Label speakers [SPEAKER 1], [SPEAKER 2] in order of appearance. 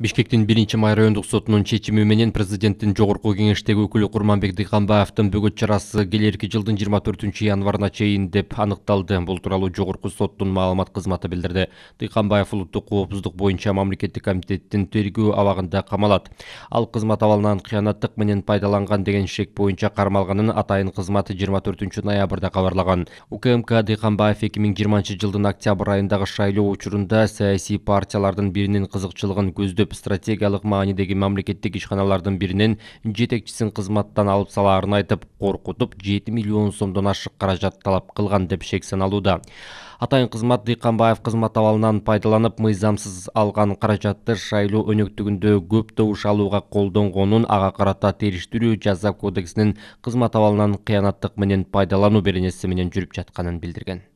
[SPEAKER 1] бишкектин биринчи май райондук сотунун чечими менен президенттин жогорку кеңештеги өкүлү курманбек дыйканбаевдин бөгөт чарасы келерки жылдын 24- январына чейин деп аныкталды бул тууралуу жогорку соттун маалымат кызматы билдирди дыйканбаев улуттук коопсуздук боюнча мамлекеттик комитеттин тергөө абагында камалат ал кызмат абалынан кыянаттык менен пайдаланган деген шек боюнча кармалганын атайын кызмат 24- ноябрда кабарлаган укмк дыйканбаев 2020 жылдын октябрь айындагы шайлоо учурунда саясий партиялардын биринин кызыкчылыгын көздөп стратегиялық стратегиялык маанидеги мамлекеттик ишканалардын биринин жетекчисин кызматтан алып салаарын айтып коркутуп жети миллион сомдон ашык каражат талап кылган деп шек саналууда атайын кызмат дыйканбаев кызмат абалынан пайдаланып мыйзамсыз алған каражатты шайлоо өнөктүгүндө көп добуш алууга колдонгонун ага карата териштирүү жаза кодексинин кызмат абалынан кыянаттык менен пайдалануу беренеси менен жүрүп жатканын билдирген